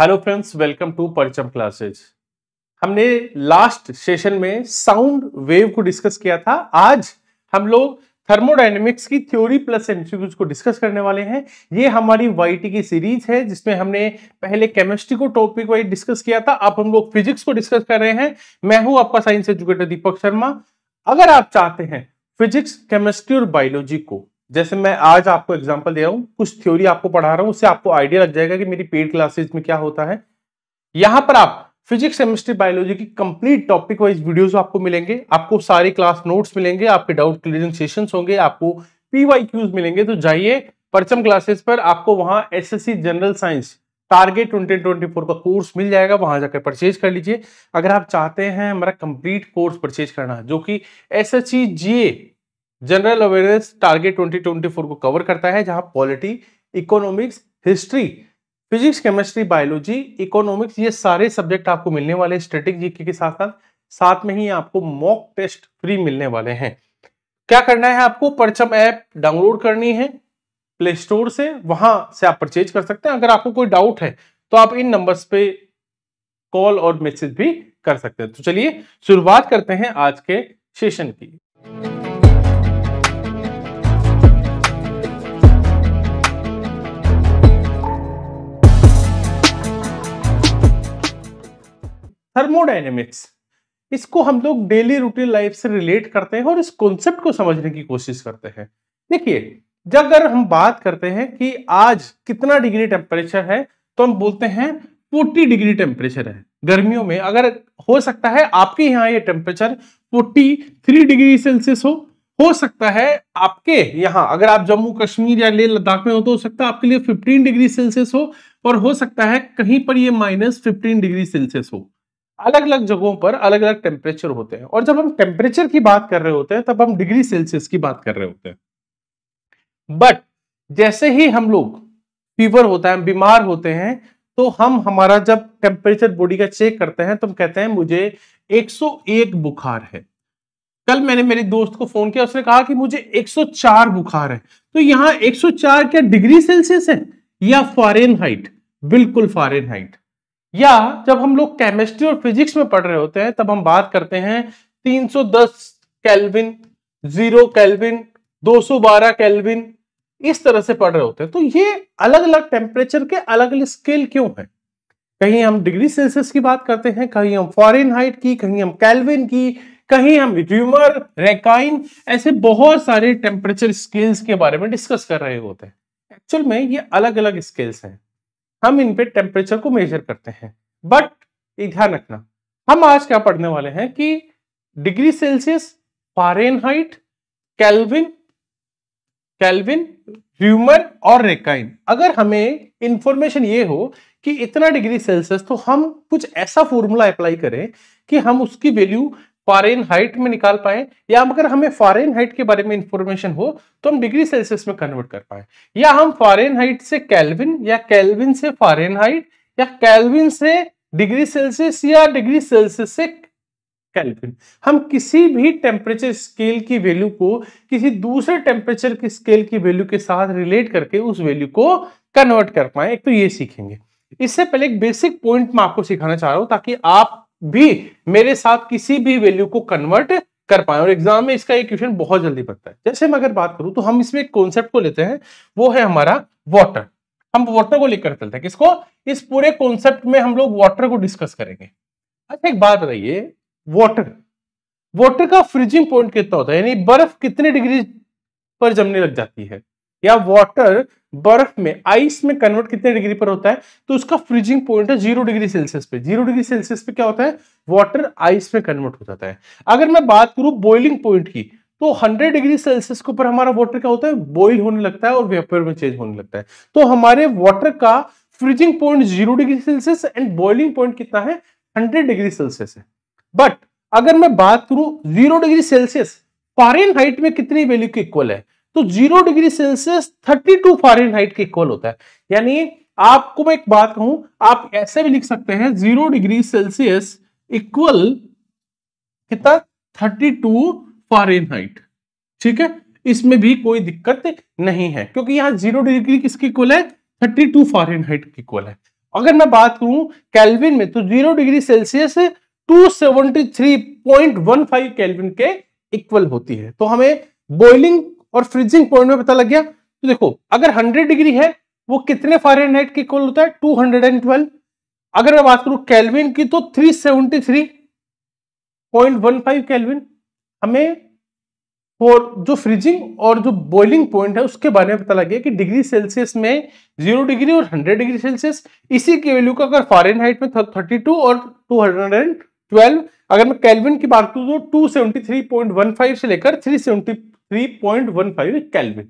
hello friends welcome to Parcham classes हमने last session में sound wave को डिस्कस किया था आज हम लोग थर्मोडाइनमिक्स की थ्योरी प्लस एमसीक्यूज को डिस्कस करने वाले हैं ये हमारी वाई की सीरीज है जिसमें हमने पहले केमिस्ट्री को टॉपिक वाइज डिस्कस किया था अब हम लोग फिजिक्स को डिस्कस कर रहे हैं मैं हूं आपका साइंस एजुकेटर दीपक शर्मा अगर आप चाहते हैं फिजिक्स केमिस्ट्री और बायोलॉजी को जैसे मैं आज आपको एग्जाम्पल दे रहा हूँ कुछ थ्योरी आपको पढ़ा रहा हूँ उससे आपको आइडिया लग जाएगा कि मेरी पेड क्लासेज में क्या होता है यहाँ पर आप फिजिक्स केमिस्ट्री बायोलॉजी की कंप्लीट टॉपिक वाइज वीडियोस आपको मिलेंगे आपको सारे क्लास नोट्स मिलेंगे आपके डाउट क्लियरिंग सेशन होंगे आपको क्यूज मिलेंगे तो जाइए परचम क्लासेस पर आपको वहां C general science target twenty twenty four का कोर्स मिल जाएगा वहां जाकर परचेज कर लीजिए अगर आप चाहते हैं हमारा कंप्लीट कोर्स परचेज करना जो कि S S general awareness target 2024 को कवर करता है जहां polity economics history physics chemistry biology economics ये सारे सब्जेक्ट आपको मिलने वाले स्टेटिक जीके के साथ साथ साथ में ही आपको मॉक टेस्ट फ्री मिलने वाले हैं क्या करना है आपको परचम ऐप डाउनलोड करनी है प्ले स्टोर से वहां से आप परचेज कर सकते हैं अगर आपको कोई डाउट है तो आप इन नंबर्स पे कॉल और मैसेज भी कर सकते हैं तो चलिए शुरुआत करते हैं आज के सेशन की थर्मोडाइनेमिक्स इसको हम लोग डेली रूटीन लाइफ से रिलेट करते हैं और इस कॉन्सेप्ट को समझने की कोशिश करते हैं देखिए जब अगर हम बात करते हैं कि आज कितना डिग्री टेम्परेचर है तो हम बोलते हैं फोर्टी डिग्री टेम्परेचर है गर्मियों में अगर हो सकता है आपके यहाँ ये temperature forty three degree Celsius हो हो सकता है आपके यहाँ अगर आप जम्मू कश्मीर या लेह लद्दाख में हो तो हो सकता है आपके लिए फिफ्टीन डिग्री सेल्सियस हो और हो सकता है कहीं पर ये माइनस फिफ्टीन डिग्री सेल्सियस हो अलग अलग जगहों पर अलग अलग टेम्परेचर होते हैं और जब हम टेम्परेचर की बात कर रहे होते हैं तब हम डिग्री सेल्सियस की बात कर रहे होते हैं बट जैसे ही हम लोग फीवर होता है बीमार होते हैं तो हम हमारा जब टेम्परेचर बॉडी का चेक करते हैं तो हम कहते हैं मुझे 101 बुखार है कल मैंने मेरे दोस्त को फोन किया उसने कहा कि मुझे 104 बुखार है तो यहाँ 104 क्या डिग्री सेल्सियस है या फॉरेन हाइट बिल्कुल फॉरेन हाइट या जब हम लोग केमिस्ट्री और फिजिक्स में पढ़ रहे होते हैं तब हम बात करते हैं 310 केल्विन, जीरो केल्विन, 212 केल्विन इस तरह से पढ़ रहे होते हैं तो ये अलग अलग टेम्परेचर के अलग अलग स्केल क्यों है कहीं हम डिग्री सेल्सियस की बात करते हैं कहीं हम फॉरिन हाइट की कहीं हम कैलविन की कहीं हम र्यूमर रेकाइन ऐसे बहुत सारे टेम्परेचर स्केल्स के बारे में डिस्कस कर रहे होते हैं एक्चुअल में ये अलग अलग स्केल्स हैं हम इन पे टेम्परेचर को मेजर करते हैं बट ये ध्यान रखना हम आज क्या पढ़ने वाले हैं कि degree Celsius Fahrenheit Kelvin Kelvin Reaumur और रेकाइन अगर हमें इंफॉर्मेशन ये हो कि इतना डिग्री सेल्सियस तो हम कुछ ऐसा फॉर्मूला अप्लाई करें कि हम उसकी वैल्यू फॉरेन हाइट में निकाल पाए या अगर हमें फॉरेन हाइट के बारे में इंफॉर्मेशन हो तो हम डिग्री सेल्सियस में कन्वर्ट कर पाए या हम फॉरेन हाइट से कैलविन या कैलविन से फॉरेन हाइट या कैलविन से डिग्री सेल्सियस या डिग्री सेल्सियस से कैल्विन हम किसी भी टेम्परेचर स्केल की वैल्यू को किसी दूसरे टेम्परेचर की स्केल की वैल्यू के साथ रिलेट करके उस वैल्यू को कन्वर्ट कर पाए एक तो ये सीखेंगे इससे पहले एक बेसिक पॉइंट मैं आपको सिखाना चाह रहा हूं ताकि आप भी मेरे साथ किसी भी वैल्यू को कन्वर्ट कर पाए और एग्जाम में इसका एक क्वेश्चन बहुत जल्दी बनता है जैसे मैं अगर बात करूं तो हम इसमें एक कॉन्सेप्ट को लेते हैं वो है हमारा वाटर हम वाटर को लेकर चलते हैं किसको इस पूरे कॉन्सेप्ट में हम लोग वाटर को डिस्कस करेंगे अच्छा एक बात बताइए वाटर वाटर का फ्रीजिंग पॉइंट कितना होता है यानी बर्फ कितने डिग्री पर जमने लग जाती है या वाटर बर्फ में आइस में कन्वर्ट कितने डिग्री पर होता है तो उसका फ्रीजिंग पॉइंट है जीरो डिग्री सेल्सियस पे जीरो डिग्री सेल्सियस पे क्या होता है वाटर आइस में कन्वर्ट हो जाता है अगर मैं बात करूं बॉइलिंग पॉइंट की तो 100 डिग्री सेल्सियस के ऊपर हमारा वाटर क्या होता है बॉइल होने लगता है और वेपर में चेंज होने लगता है तो हमारे वाटर का freezing point zero degree Celsius and boiling point कितना है हंड्रेड डिग्री सेल्सियस है बट अगर मैं बात करूं zero degree Celsius Fahrenheit में कितनी वैल्यू के इक्वल है तो zero degree Celsius thirty two Fahrenheit के इक्वल होता है यानी आपको मैं एक बात कहूं आप ऐसे भी लिख सकते हैं जीरो डिग्री सेल्सियस इक्वल कितना थर्टी टू फारेनहाइट ठीक है इसमें भी कोई दिक्कत नहीं है क्योंकि यहां जीरो डिग्री किसके इक्वल है थर्टी टू फारेनहाइट के इक्वल है अगर मैं बात करूं कैलविन में तो zero degree Celsius two three point one five kelvin के इक्वल होती है तो हमें बॉइलिंग और फ्रीजिंग पॉइंट में पता लग गया तो देखो अगर हंड्रेड डिग्री है वो कितने फारेनहाइट के इक्वल होता है टू हंड्रेड एंड ट्वेल्व अगर मैं बात करूं कैलविन की तो three seventy three point one five kelvin हमें और जो फ्रीजिंग और जो बॉइलिंग पॉइंट है उसके बारे में पता लग गया कि डिग्री सेल्सियस में जीरो डिग्री और हंड्रेड डिग्री सेल्सियस इसी के वैल्यू का अगर फॉरन हाइट में थर्टी टू और टू हंड्रेड एंड ट्वेल्व अगर मैं कैलविन की बात करूँ तो two seventy three point one five से लेकर थ्री सेवेंटी 3.15 केल्विन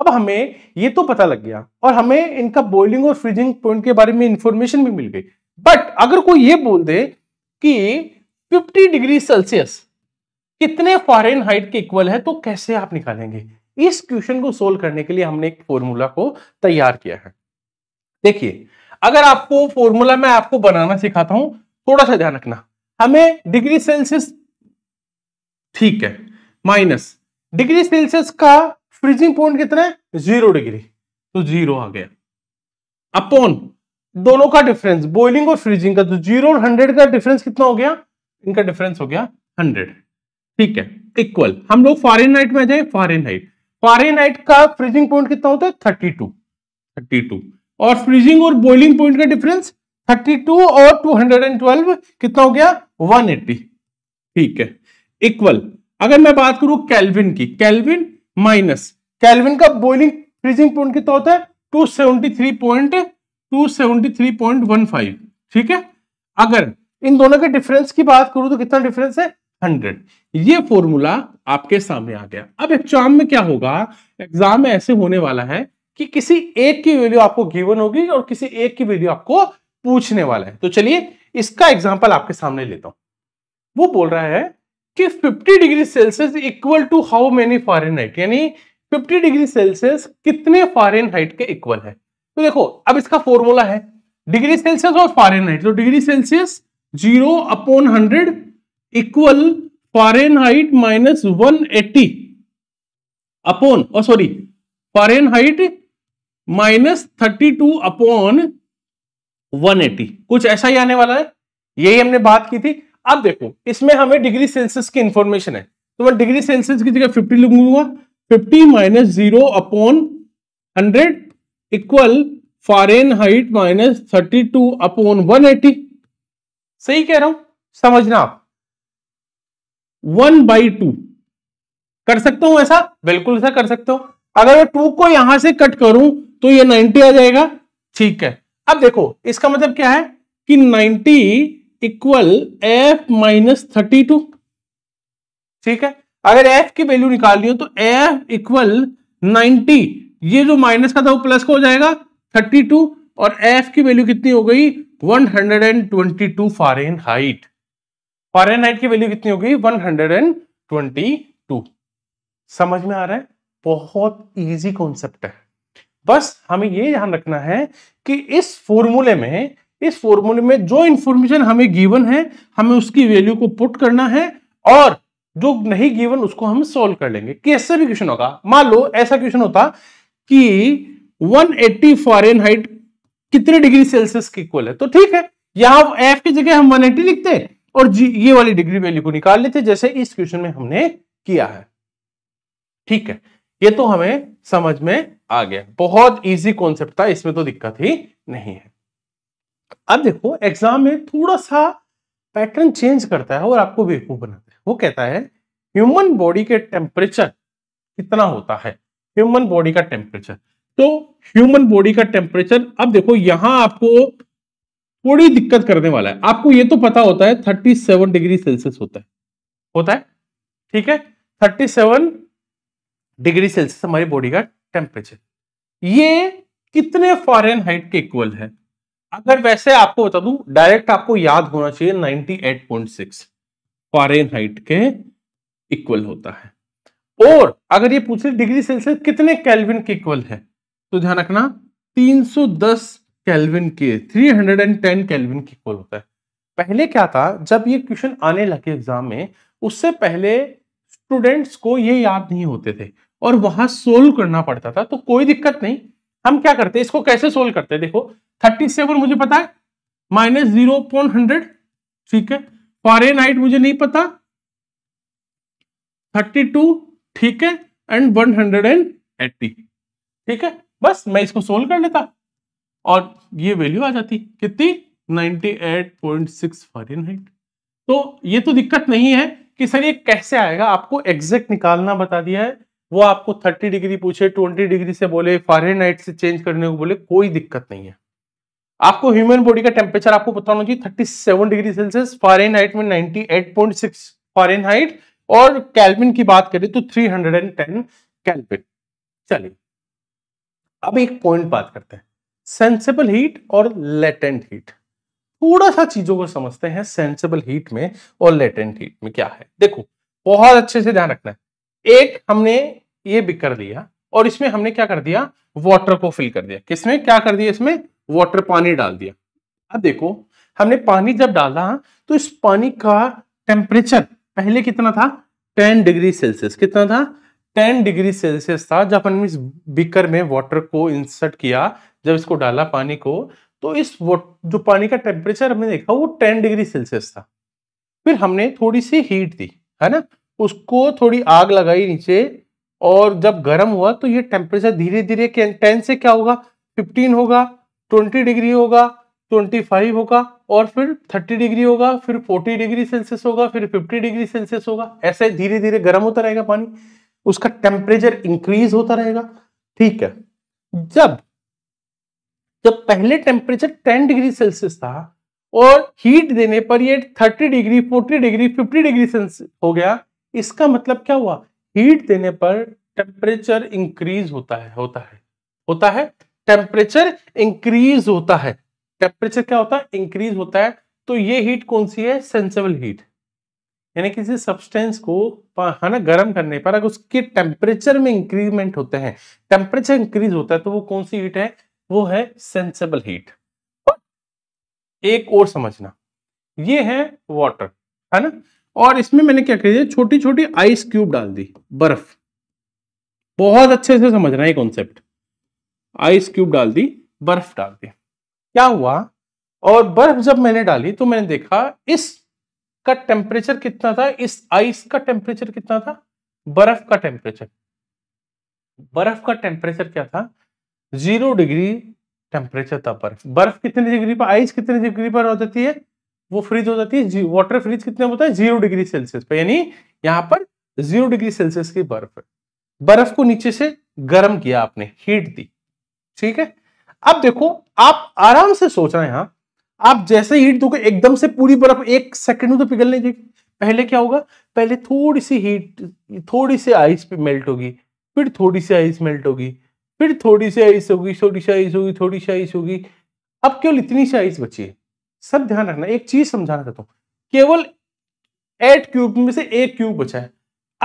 अब हमें ये तो पता लग गया और हमें इनका बॉइलिंग और फ्रीजिंग पॉइंट के बारे में इंफॉर्मेशन भी मिल गई बट अगर कोई ये बोल दे कि 50 डिग्री सेल्सियस कितने फॉरेन हाइट के इक्वल है तो कैसे आप निकालेंगे इस क्वेश्चन को सोल्व करने के लिए हमने एक फॉर्मूला को तैयार किया है देखिए अगर आपको फॉर्मूला में आपको बनाना सिखाता हूं थोड़ा सा ध्यान रखना हमें डिग्री सेल्सियस ठीक है माइनस डिग्री सेल्सियस का फ्रीजिंग पॉइंट कितना है जीरो डिग्री तो जीरो आ गया अपॉन दोनों का डिफरेंस बॉइलिंग और फ्रीजिंग का तो जीरो और हंड्रेड का डिफरेंस कितना हो गया इनका डिफरेंस हो गया हंड्रेड ठीक है इक्वल हम लोग फॉरेन नाइट में आ जाए फॉरेन हाइट फॉरेन हाइट का फ्रीजिंग पॉइंट कितना होता है थर्टी टू थर्टी टू और फ्रीजिंग और बॉइलिंग पॉइंट का डिफरेंस थर्टी टू और टू हंड्रेड एंड ट्वेल्व कितना हो गया वन एट्टी ठीक है इक्वल अगर मैं बात करूं कैलविन की कैलविन माइनस कैलविन का बॉइलिंग फ्रीजिंग पॉइंट कितना होता है two seventy three point two seventy three point one five ठीक है अगर इन दोनों के डिफरेंस की बात करूं तो कितना डिफरेंस है हंड्रेड ये फॉर्मूला आपके सामने आ गया अब एग्जाम में क्या होगा एग्जाम में ऐसे होने वाला है कि किसी एक की वैल्यू आपको गिवन होगी और किसी एक की वैल्यू आपको पूछने वाला है तो चलिए इसका एग्जाम्पल आपके सामने लेता हूं वो बोल रहा है कि 50 degree Celsius equal to how many Fahrenheit यानी 50 डिग्री सेल्सियस कितने फॉरन हाइट के इक्वल है तो देखो अब इसका फॉर्मूला है डिग्री सेल्सियस और फॉरन हाइट तो degree Celsius zero upon hundred equal Fahrenheit minus one eighty upon और sorry Fahrenheit minus thirty two upon one eighty कुछ ऐसा ही आने वाला है यही हमने बात की थी अब देखो इसमें हमें डिग्री सेल्सियस की इंफॉर्मेशन है तो मैं डिग्री सेल्सियस की जगह फिफ्टी लूंगा fifty minus zero upon hundred equal Fahrenheit minus thirty two upon one eighty सही कह रहा हूं समझना आप वन बाई टू कर सकता हूं ऐसा बिल्कुल ऐसा कर सकता हूं अगर मैं टू को यहां से कट करूं तो ये नाइनटी आ जाएगा ठीक है अब देखो इसका मतलब क्या है कि ninety equal F minus thirty two ठीक है अगर एफ की वैल्यू निकालनी हो तो एफ इक्वल नाइनटी ये जो माइनस का था वो प्लस का हो जाएगा थर्टी टू और एफ की वैल्यू कितनी हो गई one hundred and twenty two एन हाइट फारेन हाइट की वैल्यू कितनी हो गई one hundred and twenty two समझ में आ रहा है बहुत इजी कॉन्सेप्ट है बस हमें ये ध्यान रखना है कि इस फॉर्मूले में इस फॉर्मूले में जो इंफॉर्मेशन हमें गिवन है हमें उसकी वैल्यू को पुट करना है और जो नहीं गिवन उसको हम सॉल्व कर लेंगे कैसे भी क्वेश्चन होगा मान लो ऐसा क्वेश्चन होता कि 180 एट्टी फॉरेन हाइट कितने डिग्री सेल्सियस के इक्वल है तो ठीक है यहां एफ की जगह हम 180 लिखते और जी ये वाली डिग्री वैल्यू को निकाल लेते जैसे इस क्वेश्चन में हमने किया है ठीक है ये तो हमें समझ में आ गया बहुत इजी कॉन्सेप्ट था इसमें तो दिक्कत ही नहीं है अब देखो एग्जाम में थोड़ा सा पैटर्न चेंज करता है और आपको बेवकूफ बनाता है वो कहता है ह्यूमन बॉडी के टेम्परेचर कितना होता है ह्यूमन बॉडी का टेम्परेचर तो ह्यूमन बॉडी का टेम्परेचर अब देखो यहां आपको थोड़ी दिक्कत करने वाला है आपको ये तो पता होता है 37 डिग्री सेल्सियस होता है होता है ठीक है 37 डिग्री सेल्सियस हमारी बॉडी का टेम्परेचर ये कितने फॉरेन हाइट के इक्वल है अगर वैसे आपको बता दू डायरेक्ट आपको याद होना चाहिए 98.6 फॉरेन हाइट के इक्वल होता है और अगर ये पूछे डिग्री सेल्सियस कितने कैलविन के इक्वल है तो ध्यान रखना 310 कैलविन के 310 कैलविन के इक्वल होता है पहले क्या था जब ये क्वेश्चन आने लगे एग्जाम में उससे पहले स्टूडेंट्स को ये याद नहीं होते थे और वहां सोल्व करना पड़ता था तो कोई दिक्कत नहीं हम क्या करते हैं इसको कैसे सोल्व करते हैं देखो थर्टी सेवन मुझे पता है माइनस जीरो पॉइंट हंड्रेड ठीक है फॉरेन हाइट मुझे नहीं पता थर्टी टू ठीक है and one hundred and eighty ठीक है बस मैं इसको सोल्व कर लेता और ये वैल्यू आ जाती कितनी ninety eight point six Fahrenheit तो ये तो दिक्कत नहीं है कि सर ये कैसे आएगा आपको एग्जैक्ट निकालना बता दिया है वो आपको 30 डिग्री पूछे 20 डिग्री से बोले फारेनहाइट से चेंज करने को बोले कोई दिक्कत नहीं है आपको ह्यूमन बॉडी का टेम्परेचर आपको पता होना चाहिए 37 डिग्री सेल्सियस फारेनहाइट में 98.6 फारेनहाइट और कैल्विन की बात करें तो 310 कैल्विन चलिए अब एक पॉइंट बात करते हैं सेंसेबल हीट और लेटेंट हीट थोड़ा सा चीजों को समझते हैं सेंसेबल हीट में और लेटेंट हीट में क्या है देखो बहुत अच्छे से ध्यान रखना है एक हमने ये भी कर दिया और इसमें हमने क्या कर दिया वाटर को फिल कर दिया किसमें क्या कर दिया इसमें वाटर पानी डाल दिया अब देखो हमने पानी जब डाला तो इस पानी का टेम्परेचर पहले कितना था 10 डिग्री सेल्सियस कितना था 10 डिग्री सेल्सियस था जब हमने इस बीकर में वाटर को इंसर्ट किया जब इसको डाला पानी को तो इस जो पानी का टेम्परेचर हमने देखा वो 10 डिग्री सेल्सियस था फिर हमने थोड़ी सी हीट दी है ना उसको थोड़ी आग लगाई नीचे और जब गर्म हुआ तो ये टेम्परेचर धीरे धीरे टेन से क्या होगा फिफ्टीन होगा ट्वेंटी डिग्री होगा ट्वेंटी फाइव होगा और फिर थर्टी डिग्री होगा फिर फोर्टी डिग्री सेल्सियस होगा फिर फिफ्टी डिग्री सेल्सियस होगा ऐसे धीरे धीरे गर्म होता रहेगा पानी उसका टेम्परेचर इंक्रीज होता रहेगा ठीक है जब जब पहले टेम्परेचर टेन डिग्री सेल्सियस था और हीट देने पर ये thirty degree forty degree fifty degree Celsius हो गया इसका मतलब क्या हुआ हीट देने पर टेम्परेचर इंक्रीज होता है होता है होता है टेम्परेचर इंक्रीज होता है टेम्परेचर क्या होता है इंक्रीज होता है तो ये हीट कौन सी है सेंसेबल हीट यानी किसी सब्सटेंस को है ना गर्म करने पर अगर उसके टेम्परेचर में इंक्रीजमेंट होते हैं टेम्परेचर इंक्रीज होता है तो वो कौन सी हीट है वो है सेंसेबल हीट एक और समझना ये है वाटर है ना और इसमें मैंने क्या करी छोटी छोटी आइस क्यूब डाल दी बर्फ बहुत अच्छे से समझना है कॉन्सेप्ट आइस क्यूब डाल दी बर्फ डाल दी क्या हुआ और बर्फ जब मैंने डाली तो मैंने देखा इस का टेम्परेचर कितना था इस आइस का टेम्परेचर कितना था बर्फ का टेम्परेचर बर्फ का टेम्परेचर क्या था जीरो डिग्री टेम्परेचर था बर्फ बर्फ कितने डिग्री पर आइस कितने डिग्री पर हो जाती है वो फ्रीज हो जाती है वाटर फ्रीज कितने होता है जीरो डिग्री सेल्सियस पर यानी यहाँ पर जीरो डिग्री सेल्सियस की बर्फ है बर्फ को नीचे से गर्म किया आपने हीट दी ठीक है अब देखो आप आराम से सोच हैं यहां आप जैसे हीट दोगे एकदम से पूरी बर्फ एक सेकंड में तो पिघलने देगी पहले क्या होगा पहले थोड़ी सी हीट थोड़ी सी आइस पे मेल्ट होगी फिर थोड़ी सी आइस मेल्ट होगी फिर थोड़ी सी आइस होगी छोटी सी आइस होगी थोड़ी सी आइस होगी अब केवल इतनी सी आइस बची है सब ध्यान रखना एक चीज समझाना चाहता हूं केवल एट क्यूब में से एक क्यूब बचा है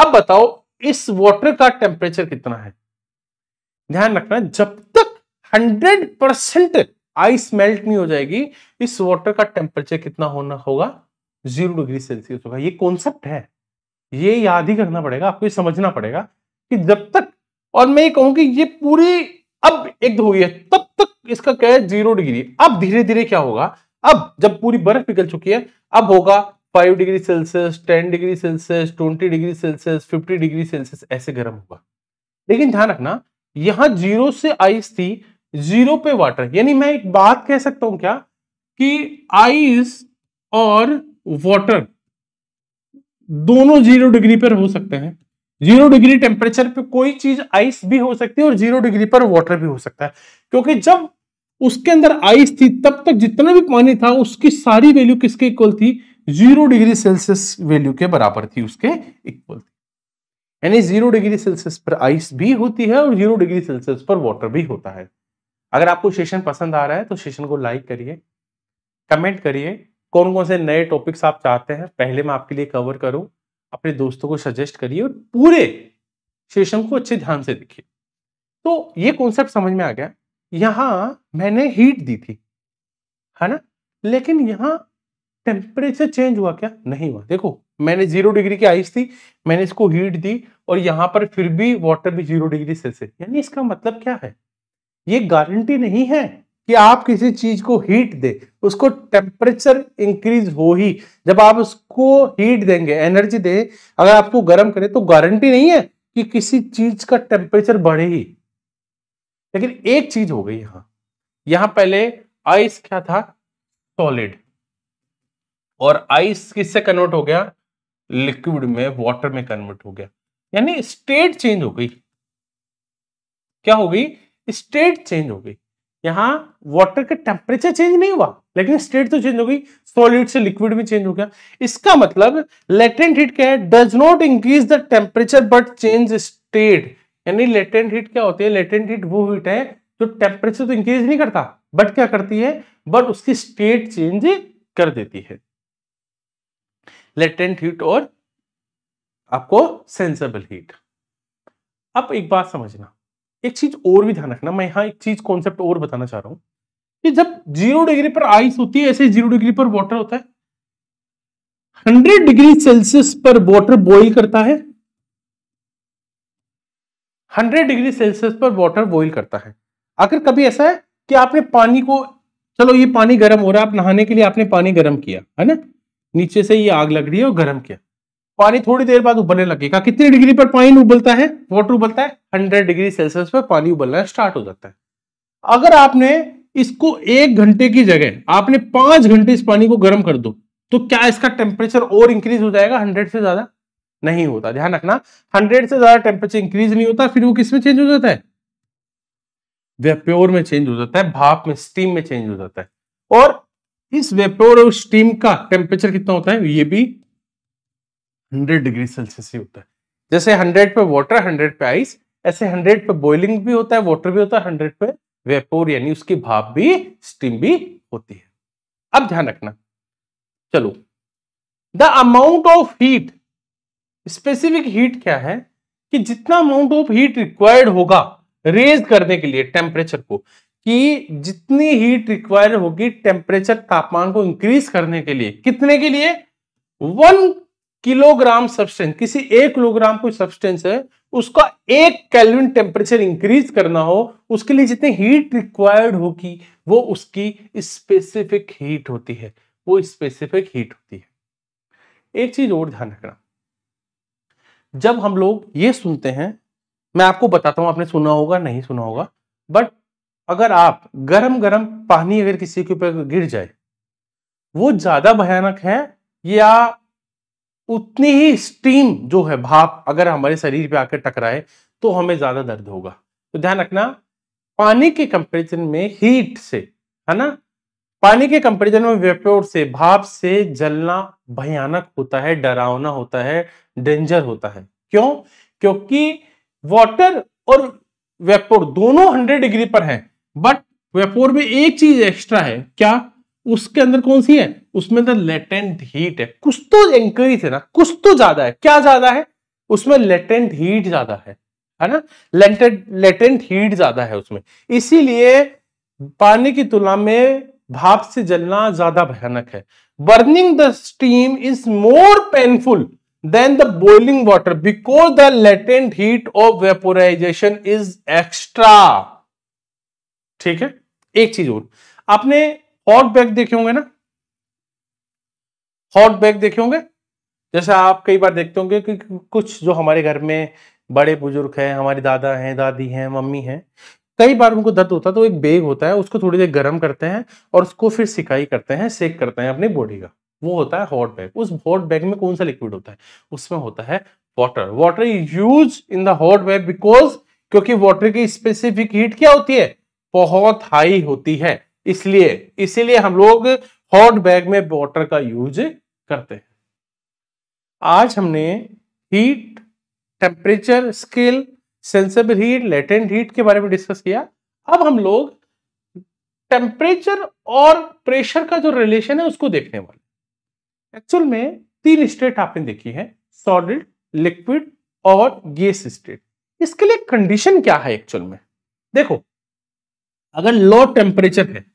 अब बताओ इस वाटर का टेम्परेचर कितना है ध्यान रखना जब तक हंड्रेड परसेंट आइस मेल्ट नहीं हो जाएगी इस वाटर का टेम्परेचर कितना होना होगा जीरो डिग्री सेल्सियस होगा ये कॉन्सेप्ट है ये याद ही करना पड़ेगा आपको ये समझना पड़ेगा कि जब तक और मैं ये कहूं कि ये पूरी अब एक तो हो गई है तब तक इसका क्या है जीरो डिग्री अब धीरे धीरे क्या होगा अब जब पूरी बर्फ पिघल चुकी है अब होगा 5 degree Celsius 10 degree Celsius 20 degree Celsius 50 degree Celsius ऐसे गर्म होगा लेकिन ध्यान रखना यहां जीरो से आइस थी जीरो पे वाटर यानी मैं एक बात कह सकता हूं क्या कि आइस और वाटर दोनों जीरो डिग्री पर हो सकते हैं जीरो डिग्री टेम्परेचर पे कोई चीज आइस भी हो सकती है और जीरो डिग्री पर वाटर भी हो सकता है क्योंकि जब उसके अंदर आइस थी तब तक जितना भी पानी था उसकी सारी वैल्यू किसके इक्वल थी जीरो डिग्री सेल्सियस वैल्यू के बराबर थी उसके इक्वल थी यानी जीरो डिग्री सेल्सियस पर आइस भी होती है और जीरो डिग्री सेल्सियस पर वाटर भी होता है अगर आपको सेशन पसंद आ रहा है तो सेशन को लाइक करिए कमेंट करिए कौन कौन से नए टॉपिक्स आप चाहते हैं पहले मैं आपके लिए कवर करूं अपने दोस्तों को सजेस्ट करिए और पूरे सेशन को अच्छे ध्यान से देखिए तो ये कॉन्सेप्ट समझ में आ गया यहाँ मैंने हीट दी थी है ना लेकिन यहाँ टेम्परेचर चेंज हुआ क्या नहीं हुआ देखो मैंने जीरो डिग्री की आइस थी मैंने इसको हीट दी और यहाँ पर फिर भी वाटर भी जीरो डिग्री सेल्सियस यानी इसका मतलब क्या है ये गारंटी नहीं है कि आप किसी चीज को हीट दे उसको टेम्परेचर इंक्रीज हो ही जब आप उसको हीट देंगे एनर्जी दे अगर आपको गर्म करें तो गारंटी नहीं है कि किसी चीज का टेम्परेचर बढ़े ही लेकिन एक चीज हो गई यहां यहां पहले आइस क्या था सॉलिड और आइस किससे कन्वर्ट हो गया लिक्विड में वाटर में कन्वर्ट हो गया यानी स्टेट चेंज हो गई क्या हो गई स्टेट चेंज हो गई यहां वाटर का टेम्परेचर चेंज नहीं हुआ लेकिन स्टेट तो चेंज हो गई सॉलिड से लिक्विड में चेंज हो गया इसका मतलब लेटेंट हीट क्या है does not increase the temperature but change state यानी लेटेंट हीट क्या होती है लेटेंट हीट वो हीट है जो टेम्परेचर तो इंक्रीज नहीं करता बट क्या करती है बट उसकी स्टेट चेंज कर देती है लेटेंट हीट और आपको सेंसेबल हीट अब एक बात समझना एक चीज और भी ध्यान रखना मैं यहां एक चीज कॉन्सेप्ट और बताना चाह रहा हूं कि जब जीरो डिग्री पर आइस होती है ऐसे जीरो डिग्री पर वाटर होता है हंड्रेड डिग्री सेल्सियस पर वाटर बॉईल करता है हंड्रेड डिग्री सेल्सियस पर वाटर बॉइल करता है अगर कभी ऐसा है कि आपने पानी को चलो ये पानी गर्म हो रहा है आप नहाने के लिए आपने पानी गर्म किया है ना नीचे से ये आग लग रही है और गर्म किया पानी थोड़ी देर बाद उबलने लगेगा कितनी डिग्री पर पानी उबलता है वाटर उबलता है हंड्रेड डिग्री सेल्सियस पर पानी उबलना स्टार्ट हो जाता है अगर आपने इसको एक घंटे की जगह आपने पांच घंटे इस पानी को गर्म कर दो तो क्या इसका टेम्परेचर और इंक्रीज हो जाएगा हंड्रेड से ज्यादा नहीं होता ध्यान रखना हंड्रेड से ज्यादा टेम्परेचर इंक्रीज नहीं होता फिर वो किस में चेंज हो जाता है वेप्योर में चेंज हो जाता है भाप में स्टीम में चेंज हो जाता है और इस वेप्योर और स्टीम का टेम्परेचर कितना होता है ये भी 100 डिग्री सेल्सियस ही होता है जैसे 100 पे वाटर 100 पे आइस ऐसे 100 पे बॉइलिंग भी होता है वाटर भी होता है हंड्रेड पे वेपोर यानी उसकी भाप भी स्टीम भी होती है अब ध्यान रखना चलो the amount of heat specific heat क्या है कि जितना अमाउंट ऑफ हीट रिक्वायर्ड होगा रेज करने के लिए टेम्परेचर को कि जितनी हीट रिक्वायर होगी टेम्परेचर तापमान को इंक्रीज करने के लिए कितने के लिए वन किलोग्राम सब्सटेंस किसी एक किलोग्राम कोई सब्सटेंस है उसका एक कैलविन टेम्परेचर इंक्रीज करना हो उसके लिए जितनी हीट रिक्वायर्ड होगी वो उसकी स्पेसिफिक हीट होती है वो स्पेसिफिक हीट होती है एक चीज और ध्यान रखना जब हम लोग ये सुनते हैं मैं आपको बताता हूँ आपने सुना होगा नहीं सुना होगा बट अगर आप गरम गरम पानी अगर किसी के ऊपर गिर जाए वो ज्यादा भयानक है या उतनी ही स्टीम जो है भाप अगर हमारे शरीर पे आकर टकराए तो हमें ज्यादा दर्द होगा तो ध्यान रखना पानी के कंपेरिजन में हीट से है ना पानी के कंपेरिजन में वेपोर से भाप से जलना भयानक होता है डरावना होता है डेंजर होता है क्यों क्योंकि वाटर और वेपोर दोनों हंड्रेड डिग्री पर है बट वेपोर में एक चीज एक्स्ट्रा है क्या उसके अंदर कौन सी है उसमें अंदर लेटेंट हीट है कुछ तो एंकरी है ना कुछ तो ज्यादा है क्या ज्यादा है उसमें लेटेंट हीट ज्यादा है है ना लेटेंट लेटेंट हीट ज्यादा है उसमें इसीलिए पानी की तुलना में भाप से जलना ज्यादा भयानक है burning the steam is more painful than the boiling water because the latent heat of vaporization is extra ठीक है एक चीज और आपने हॉट बैग देखे होंगे ना हॉट बैग देखे होंगे जैसे आप कई बार देखते होंगे कि कुछ जो हमारे घर में बड़े बुजुर्ग हैं हमारे दादा हैं दादी हैं मम्मी हैं कई बार उनको दर्द होता है तो एक बेग होता है उसको थोड़ी देर गर्म करते हैं और उसको फिर सिकाई करते हैं सेक करते हैं अपनी बॉडी का वो होता है हॉट बैग उस हॉट बैग में कौन सा लिक्विड होता है उसमें होता है water water is use in the hot bag because क्योंकि वाटर की स्पेसिफिक हीट क्या होती है बहुत हाई होती है इसलिए इसीलिए हम लोग हॉट बैग में वाटर का यूज करते हैं आज हमने heat temperature scale sensible heat latent heat के बारे में डिस्कस किया अब हम लोग टेम्परेचर और प्रेशर का जो रिलेशन है उसको देखने वाले एक्चुअल में तीन स्टेट आपने देखी है सॉलिड लिक्विड और गैस स्टेट इसके लिए कंडीशन क्या है एक्चुअल में देखो अगर लो टेम्परेचर है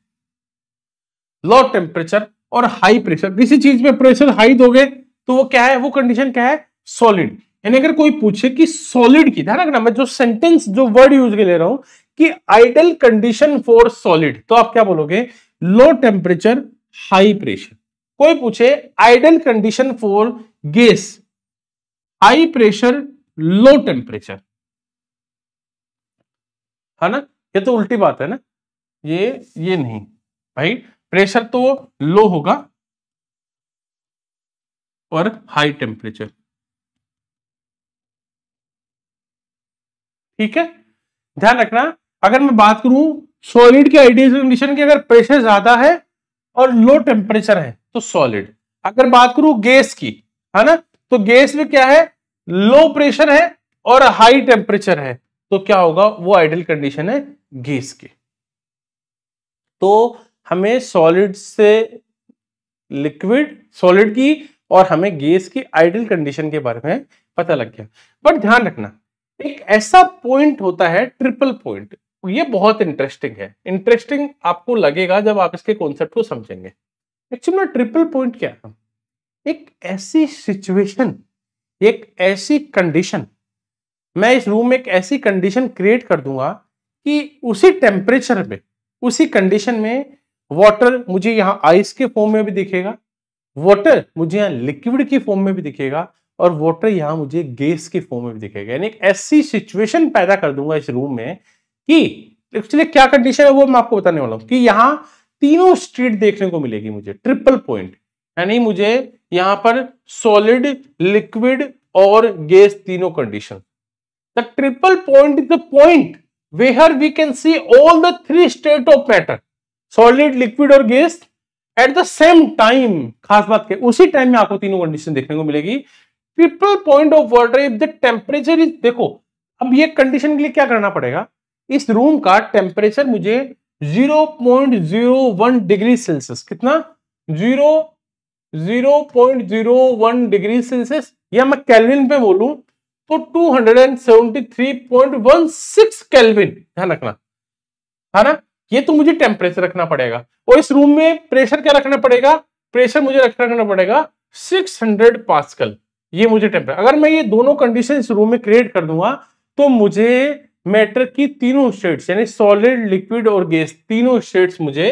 लो टेम्परेचर और हाई प्रेशर किसी चीज में प्रेशर हाई दोगे तो वो क्या है वो कंडीशन क्या है सॉलिड यानी अगर कोई पूछे कि सॉलिड की ध्यान रखना मैं जो सेंटेंस जो वर्ड यूज के ले रहा हूं कि आइडल कंडीशन फॉर सॉलिड तो आप क्या बोलोगे लो टेम्परेचर हाई प्रेशर कोई पूछे ideal condition for gas high pressure low temperature है ना ये तो उल्टी बात है ना ये ये नहीं भाई प्रेशर तो लो होगा और हाई टेम्परेचर ठीक है ध्यान रखना अगर मैं बात करूं सॉलिड के आइडियल कंडीशन की अगर प्रेशर ज्यादा है और लो टेम्परेचर है तो सॉलिड अगर बात करूं गैस की है ना तो गैस में क्या है लो प्रेशर है और हाई टेम्परेचर है तो क्या होगा वो आइडियल कंडीशन है गैस की तो हमें सॉलिड से लिक्विड सॉलिड की और हमें गैस की आइडियल कंडीशन के बारे में पता लग गया बट ध्यान रखना एक ऐसा पॉइंट होता है ट्रिपल पॉइंट ये बहुत इंटरेस्टिंग है इंटरेस्टिंग आपको लगेगा जब आप इसके कॉन्सेप्ट को समझेंगे एक्चुअल में ट्रिपल पॉइंट क्या है एक ऐसी सिचुएशन एक ऐसी कंडीशन मैं इस रूम में एक ऐसी कंडीशन क्रिएट कर दूंगा कि उसी टेम्परेचर में उसी कंडीशन में वाटर मुझे यहाँ आइस के फॉर्म में भी दिखेगा वाटर मुझे यहाँ लिक्विड की फॉर्म में भी दिखेगा और वाटर यहां मुझे गैस के फॉर्म में भी दिखेगा यानी एक ऐसी सिचुएशन पैदा कर दूंगा इस रूम में कि एक्चुअली क्या कंडीशन है वो मैं आपको बताने वाला हूं कि यहां तीनों स्ट्रीट देखने को मिलेगी मुझे ट्रिपल पॉइंट यानी मुझे यहां पर सॉलिड लिक्विड और गैस तीनों condition the triple point is the point where we can see all the three state of matter solid liquid और gas at the same time खास बात के उसी टाइम में आपको तीनों कंडीशन देखने को मिलेगी triple point of water if the temperature is देखो अब ये कंडीशन के लिए क्या करना पड़ेगा इस रूम का टेम्परेचर मुझे 0.01 डिग्री सेल्सियस कितना 0 0.01 डिग्री सेल्सियस या मैं कैलविन पे बोलूं तो 273.16 कैलविन ध्यान रखना है ना ये तो मुझे टेम्परेचर रखना पड़ेगा और इस रूम में प्रेशर क्या रखना पड़ेगा प्रेशर मुझे रखना पड़ेगा 600 पास्कल ये मुझे टेम्परेचर अगर मैं ये दोनों कंडीशन इस रूम में क्रिएट कर दूंगा तो मुझे मैटर की तीनों स्टेट्स यानी सॉलिड लिक्विड और गैस तीनों स्टेट्स मुझे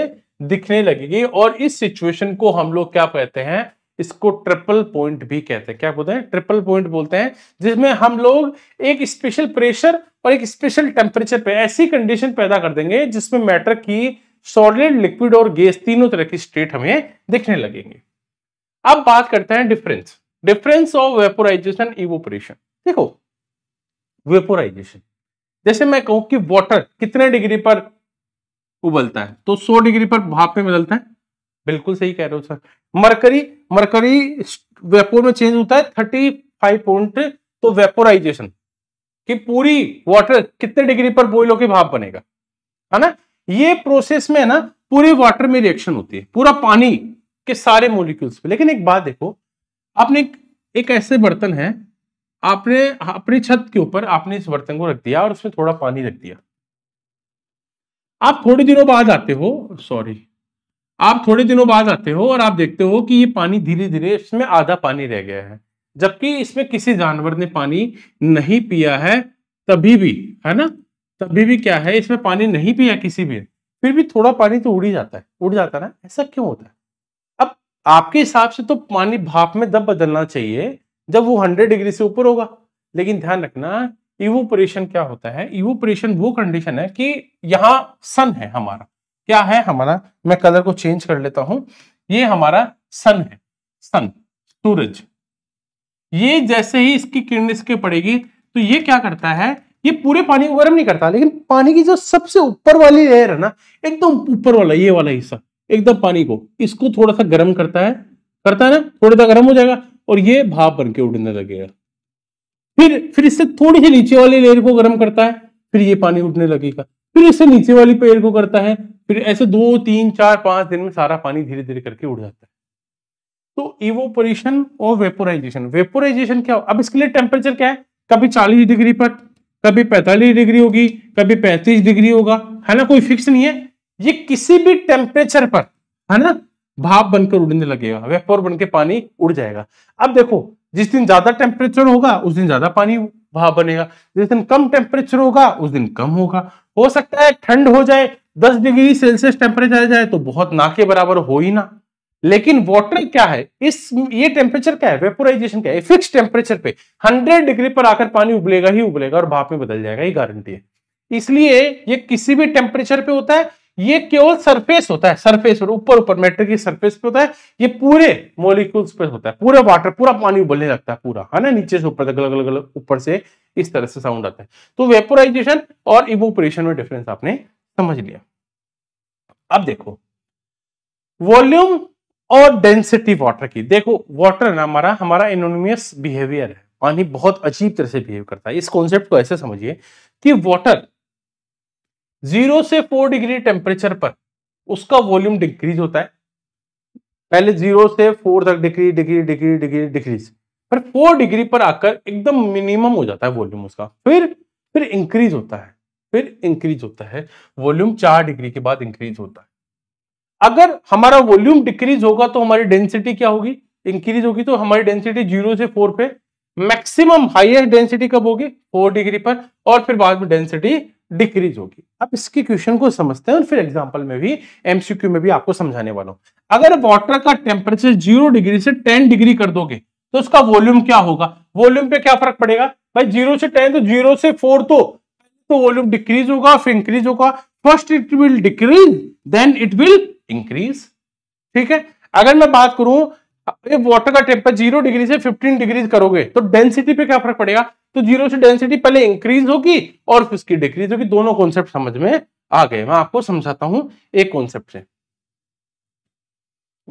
दिखने लगेगी और इस सिचुएशन को हम लोग क्या कहते हैं इसको ट्रिपल पॉइंट भी कहते हैं क्या बोलते हैं ट्रिपल पॉइंट बोलते हैं जिसमें हम लोग एक स्पेशल प्रेशर और एक स्पेशल टेम्परेचर पे ऐसी कंडीशन पैदा कर देंगे जिसमें मैटर की सॉलिड लिक्विड और गैस तीनों तरह की स्टेट हमें दिखने लगेंगे अब बात करते हैं difference difference of vaporization evaporation देखो वेपोराइजेशन जैसे मैं कहूं कि वाटर कितने डिग्री पर उबलता है तो 100 डिग्री पर भाप में बदलता है बिल्कुल सही कह रहे हो सर मरकरी मरकरी वेपोर में चेंज होता है थर्टी फाइव पॉइंट तो वेपोराइजेशन कि पूरी वाटर कितने डिग्री पर बोइलो के भाप बनेगा है ना ये प्रोसेस में ना पूरे वाटर में रिएक्शन होती है पूरा पानी के सारे मोलिक्यूल्स पे लेकिन एक बात देखो आपने एक, ऐसे बर्तन है आपने अपनी छत के ऊपर आपने इस बर्तन को रख दिया और उसमें थोड़ा पानी रख दिया आप थोड़े दिनों बाद आते हो सॉरी आप थोड़े दिनों बाद आते हो और आप देखते हो कि ये पानी धीरे धीरे इसमें आधा पानी रह गया है जबकि इसमें किसी जानवर ने पानी नहीं पिया है तभी भी है ना तभी भी क्या है इसमें पानी नहीं पिया किसी भी फिर भी थोड़ा पानी तो उड़ ही जाता है उड़ जाता है ना ऐसा क्यों होता है आपके हिसाब से तो पानी भाप में दब बदलना चाहिए जब वो 100 डिग्री से ऊपर होगा लेकिन ध्यान रखना इवोपरेशन क्या होता है इवोपरेशन वो कंडीशन है कि यहाँ सन है हमारा क्या है हमारा मैं कलर को चेंज कर लेता हूं ये हमारा सन है सन सूरज ये जैसे ही इसकी किरण इसके पड़ेगी तो ये क्या करता है ये पूरे पानी को गर्म नहीं करता लेकिन पानी की जो सबसे ऊपर वाली लेयर है ना एकदम ऊपर वाला ये वाला हिस्सा एकदम पानी को इसको थोड़ा सा गर्म करता है करता है ना थोड़ा सा गर्म हो जाएगा और ये भाप बन के उड़ने लगेगा फिर फिर इससे थोड़ी सी नीचे वाली लेयर को गर्म करता है फिर ये पानी उठने लगेगा फिर इससे नीचे वाली पेड़ को करता है फिर ऐसे दो तीन चार पांच दिन में सारा पानी धीरे धीरे करके उड़ जाता है तो इवोपोरेशन और वेपोराइजेशन वेपोराइजेशन क्या हो अब इसके लिए टेम्परेचर क्या है कभी चालीस डिग्री पर कभी पैंतालीस डिग्री होगी कभी पैंतीस डिग्री होगा है ना कोई फिक्स नहीं है ये किसी भी टेम्परेचर पर है ना भाप बनकर उड़ने लगेगा वेपर बनकर पानी उड़ जाएगा अब देखो जिस दिन ज्यादा टेम्परेचर होगा उस दिन ज्यादा पानी भाप बनेगा जिस दिन कम टेम्परेचर होगा उस दिन कम होगा हो सकता है ठंड हो जाए 10 डिग्री सेल्सियस टेम्परेचर जाए तो बहुत ना के बराबर हो ही ना लेकिन वाटर क्या है इस ये टेम्परेचर क्या है वेपोराइजेशन क्या है फिक्स टेम्परेचर पे 100 डिग्री पर आकर पानी उबलेगा ही उबलेगा और भाप में बदल जाएगा ये गारंटी है इसलिए ये किसी भी टेम्परेचर पे होता है ये केवल सरफेस होता है सरफेस और ऊपर ऊपर मैटर की सरफेस पे होता है ये पूरे मोलिक्यूल्स पे होता है पूरा वाटर पूरा पानी उबलने लगता है पूरा है ना नीचे से ऊपर तक गल गल ऊपर से इस तरह से साउंड आता है तो वेपोराइजेशन और इवोपरेशन में डिफरेंस आपने समझ लिया अब देखो वॉल्यूम और डेंसिटी वाटर की देखो वाटर ना हमारा हमारा इनोनिमियस बिहेवियर है पानी बहुत अजीब तरह से बिहेव करता है इस कॉन्सेप्ट को ऐसे समझिए कि वाटर जीरो से फोर डिग्री टेम्परेचर पर उसका वॉल्यूम डिक्रीज होता है पहले जीरो से फोर तक degree degree degree degree decrease पर फोर डिग्री पर आकर एकदम मिनिमम हो जाता है वॉल्यूम उसका फिर फिर इंक्रीज होता है फिर इंक्रीज होता है वॉल्यूम चार डिग्री के बाद इंक्रीज होता है अगर हमारा वॉल्यूम डिक्रीज होगा तो हमारी डेंसिटी क्या होगी इंक्रीज होगी तो हमारी डेंसिटी जीरो से फोर पे मैक्सिमम हाइएस्ट डेंसिटी कब होगी फोर डिग्री पर और फिर बाद में डेंसिटी डिक्रीज होगी अब इसके क्वेश्चन को समझते हैं और फिर एग्जांपल में भी एमसीक्यू में भी आपको समझाने वाला हूं अगर वाटर का टेम्परेचर जीरो डिग्री से टेन डिग्री कर दोगे तो उसका वॉल्यूम क्या होगा वॉल्यूम पे क्या फर्क पड़ेगा भाई जीरो से टेन तो जीरो से फोर तो तो वॉल्यूम डिक्रीज होगा फिर इंक्रीज होगा first it will decrease then it will increase ठीक है अगर मैं बात करूं ये वाटर का टेम्पर जीरो डिग्री से फिफ्टीन डिग्री करोगे तो डेंसिटी पे क्या फर्क पड़ेगा तो जीरो से डेंसिटी पहले इंक्रीज होगी और फिर उसकी डिक्रीज होगी दोनों कॉन्सेप्ट समझ में आ गए मैं आपको समझाता हूं एक कॉन्सेप्ट से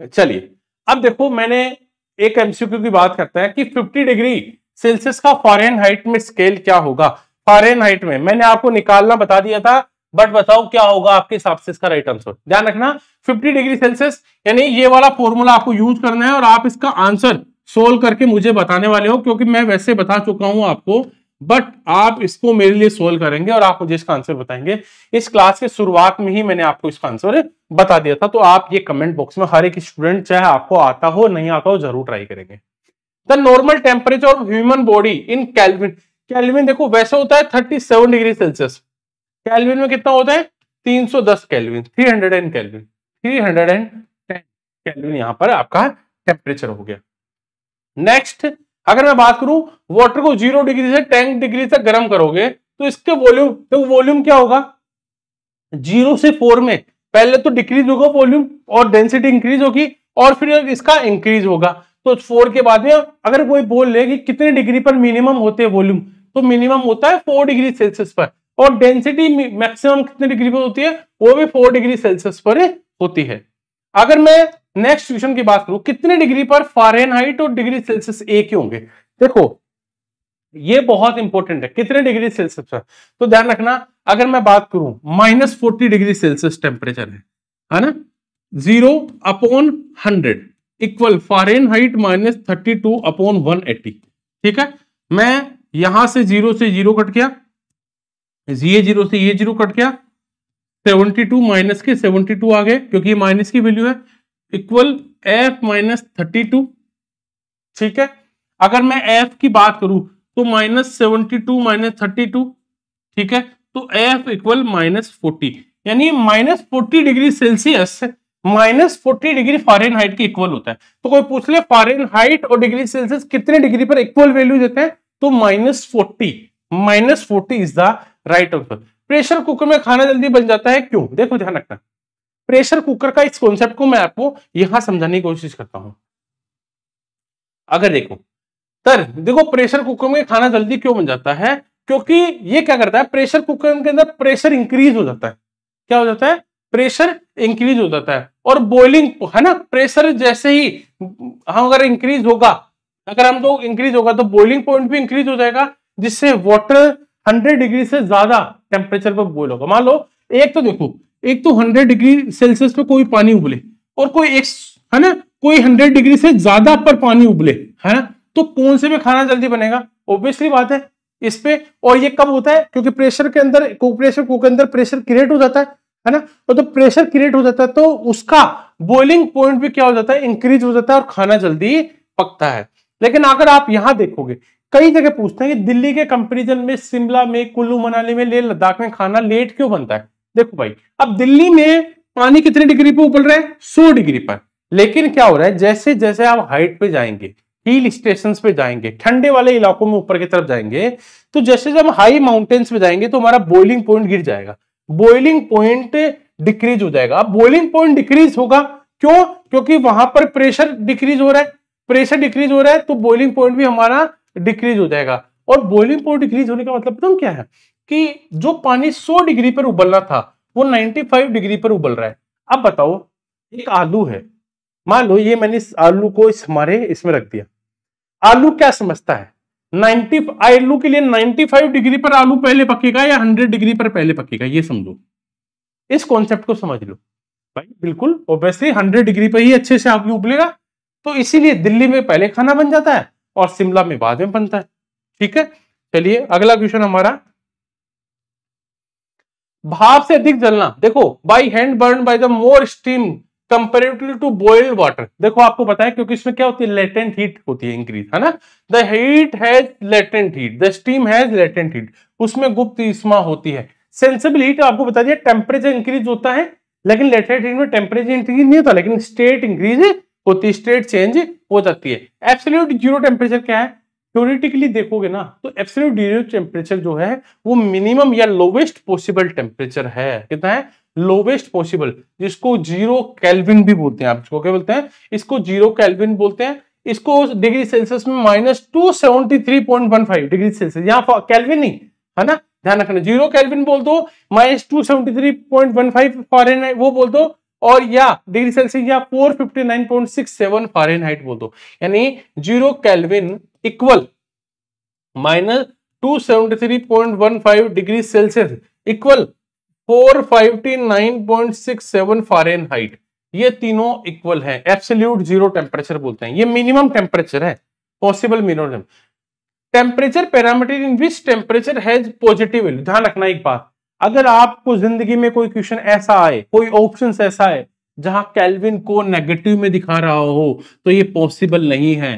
चलिए अब देखो मैंने एक एमसीक्यू की बात करता है कि फिफ्टी डिग्री सेल्सियस का फॉरन हाइट में स्केल क्या होगा फॉरन हाइट में मैंने आपको निकालना बता दिया था बट बताओ क्या होगा आपके हिसाब से इसका राइट आंसर ध्यान रखना 50 डिग्री सेल्सियस यानी ये वाला फॉर्मूला आपको यूज करना है और आप इसका आंसर सोल्व करके मुझे बताने वाले हो क्योंकि मैं वैसे बता चुका हूं आपको बट आप इसको मेरे लिए सोल्व करेंगे और आप मुझे इसका आंसर बताएंगे इस क्लास के शुरुआत में ही मैंने आपको इसका आंसर बता दिया था तो आप ये कमेंट बॉक्स में हर एक स्टूडेंट चाहे आपको आता हो नहीं आता हो जरूर ट्राई करेंगे the normal temperature of human body in kelvin kelvin देखो वैसे होता है thirty seven degree Celsius kelvin में कितना होता है 310 kelvin three hundred and kelvin three 310 kelvin यहां पर आपका टेम्परेचर हो गया नेक्स्ट अगर मैं बात करूं वाटर को जीरो डिग्री से टेन डिग्री तक गर्म करोगे तो इसके वॉल्यूम तो वॉल्यूम क्या होगा जीरो से फोर में पहले तो डिक्रीज होगा वॉल्यूम और डेंसिटी इंक्रीज होगी और फिर इसका इंक्रीज होगा तो फोर के बाद में अगर कोई बोल ले कि कितने डिग्री पर मिनिमम होते हैं वॉल्यूम तो मिनिमम होता है फोर डिग्री सेल्सियस पर और डेंसिटी मैक्सिमम कितने डिग्री पर होती है वो भी फोर डिग्री सेल्सियस पर होती है अगर मैं नेक्स्ट क्वेश्चन की बात करूं कितने डिग्री पर फारेनहाइट और डिग्री सेल्सियस एक ही होंगे देखो ये बहुत इंपॉर्टेंट है कितने डिग्री सेल्सियस पर तो ध्यान रखना अगर मैं बात करूं minus forty degree Celsius temperature है है ना zero upon hundred equal Fahrenheit minus thirty two upon one eighty ठीक है मैं यहां से जीरो से जीरो कट गया ये जीरो से ये जीरो कट गया 72 माइनस के 72 आ गए क्योंकि ये माइनस की वैल्यू है equal F minus thirty two ठीक है अगर मैं एफ की बात करूं तो minus seventy two minus thirty two ठीक है तो एफ इक्वल माइनस फोर्टी यानी minus forty degree Celsius minus forty degree Fahrenheit के इक्वल होता है तो कोई पूछ ले फॉरन हाइट और डिग्री सेल्सियस कितने डिग्री पर इक्वल वैल्यू देते हैं तो minus forty minus forty is the right answer pressure cooker में खाना जल्दी बन जाता है क्यों देखो ध्यान रखना प्रेशर कुकर का इस कॉन्सेप्ट को मैं आपको यहां समझाने की कोशिश करता हूं अगर देखो तर देखो प्रेशर कुकर में खाना जल्दी क्यों बन जाता है क्योंकि ये क्या करता है प्रेशर कुकर के अंदर प्रेशर इंक्रीज हो जाता है क्या हो जाता है प्रेशर इंक्रीज हो जाता है और बॉइलिंग है ना प्रेशर जैसे ही हम हाँ, अगर इंक्रीज होगा अगर हम तो इंक्रीज होगा तो बॉइलिंग पॉइंट भी इंक्रीज हो जाएगा जिससे वाटर हंड्रेड डिग्री से ज्यादा टेम्परेचर पर बॉयल होगा मान लो एक तो देखो एक तो हंड्रेड डिग्री सेल्सियस पे कोई पानी उबले और कोई एक है ना कोई हंड्रेड डिग्री से ज्यादा पर पानी उबले है ना तो कौन से में खाना जल्दी बनेगा ऑब्वियसली बात है इस पे और ये कब होता है क्योंकि प्रेशर के अंदर प्रेशर कुक के अंदर प्रेशर क्रिएट हो जाता है है ना और तो प्रेशर क्रिएट हो जाता है तो उसका बॉइलिंग पॉइंट भी क्या हो जाता है इंक्रीज हो जाता है और खाना जल्दी पकता है लेकिन अगर आप यहां देखोगे कई जगह पूछते हैं कि दिल्ली के कंपेरिजन में शिमला में कुल्लू मनाली में लेह लद्दाख में खाना लेट क्यों बनता है देखो भाई अब दिल्ली में पानी कितने डिग्री पर उबल रहा है सौ डिग्री पर लेकिन क्या हो रहा है जैसे जैसे आप हाइट पे जाएंगे हिल स्टेशन पे जाएंगे ठंडे वाले इलाकों में ऊपर की तरफ जाएंगे तो जैसे जब हाई माउंटेन्स पे जाएंगे तो हमारा बॉइलिंग पॉइंट गिर जाएगा बॉइलिंग पॉइंट डिक्रीज हो जाएगा अब बॉइलिंग पॉइंट डिक्रीज होगा क्यों क्योंकि वहां पर प्रेशर डिक्रीज हो रहा है प्रेशर डिक्रीज हो रहा है तो बॉइलिंग पॉइंट भी हमारा डिक्रीज हो जाएगा और बॉइलिंग पॉइंट डिक्रीज होने का मतलब पता क्या है कि जो पानी 100 डिग्री पर उबलना था वो 95 डिग्री पर उबल रहा है अब बताओ एक आलू है मान लो ये मैंने इस आलू को इस हमारे इसमें रख दिया आलू क्या समझता है 90 आलू के लिए 95 डिग्री पर आलू पहले पकेगा या 100 डिग्री पर पहले पकेगा ये समझो इस कॉन्सेप्ट को समझ लो भाई बिल्कुल और वैसे 100 डिग्री पर ही अच्छे से आलू उबलेगा तो इसीलिए दिल्ली में पहले खाना बन जाता है और शिमला में बाद में बनता है ठीक है चलिए अगला क्वेश्चन हमारा भाप से अधिक जलना देखो by hand burn by the more steam comparatively to boiled water देखो आपको बताया क्योंकि इसमें क्या होती है लेटेंट हीट होती है इंक्रीज है ना the heat has latent heat the steam has latent heat उसमें गुप्त इसमा होती है सेंसिबल हीट आपको बता दिया टेम्परेचर इंक्रीज होता है लेकिन लेटेंट हीट में टेम्परेचर इंक्रीज नहीं होता लेकिन स्टेट इंक्रीज होती स्टेट चेंज हो जाती है एब्सोल्यूट जीरो टेम्परेचर क्या है थ्योरेटिकली देखोगे ना तो एब्सोल्यूट जीरो टेम्परेचर जो है वो मिनिमम या लोवेस्ट पॉसिबल टेम्परेचर है कितना है लोवेस्ट पॉसिबल जिसको जीरो कैलविन भी बोलते हैं आप इसको क्या बोलते हैं इसको जीरो कैलविन बोलते हैं इसको डिग्री सेल्सियस में minus two seventy three point one five degree Celsius यहाँ कैलविन नहीं है ना ध्यान रखना जीरो कैलविन बोल दो minus two seventy three point one five Fahrenheit वो बोल दो और या डिग्री सेल्सियस या 459.67 फारेनहाइट बोल दो यानी zero kelvin equal minus 273.15 degree Celsius equal 459.67 Fahrenheit ये तीनों इक्वल हैं एब्सोल्यूट जीरो टेम्परेचर बोलते हैं ये मिनिमम टेम्परेचर है possible minimum temperature parameter in which temperature has positive value ध्यान रखना एक बात अगर आपको जिंदगी में कोई क्वेश्चन ऐसा आए कोई ऑप्शन ऐसा है जहां कैलविन को नेगेटिव में दिखा रहा हो तो ये पॉसिबल नहीं है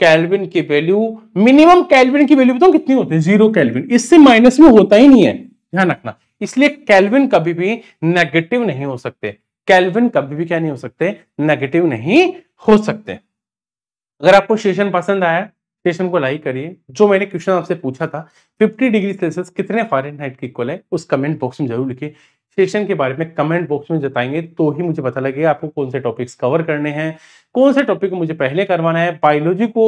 कैलविन की वैल्यू मिनिमम कैलविन की वैल्यू बताओ कितनी होती है जीरो कैलविन इससे माइनस में होता ही नहीं है ध्यान रखना इसलिए कैलविन कभी भी नेगेटिव नहीं हो सकते कैलविन कभी भी क्या नहीं हो सकते नेगेटिव नहीं हो सकते अगर आपको सेशन पसंद आया सेशन को लाइक करिए जो मैंने क्वेश्चन आपसे पूछा था 50 डिग्री सेल्सियस कितने फारेनहाइट के इक्वल है उस कमेंट बॉक्स में जरूर लिखिए सेशन के बारे में कमेंट बॉक्स में जताएंगे तो ही मुझे पता लगेगा आपको कौन से टॉपिक्स कवर करने हैं कौन से टॉपिक मुझे पहले करवाना है बायोलॉजी को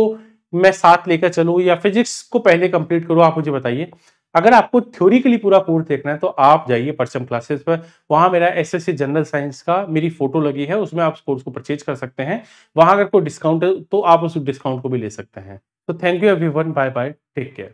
मैं साथ लेकर चलूँ या फिजिक्स को पहले कंप्लीट करूँ आप मुझे बताइए अगर आपको थ्योरी के लिए पूरा कोर्स देखना है तो आप जाइए परचम क्लासेस पर वहाँ मेरा एसएससी जनरल साइंस का मेरी फोटो लगी है उसमें आप कोर्स को परचेज कर सकते हैं वहां अगर कोई डिस्काउंट है तो आप उस डिस्काउंट को भी ले सकते हैं तो thank you everyone bye bye take care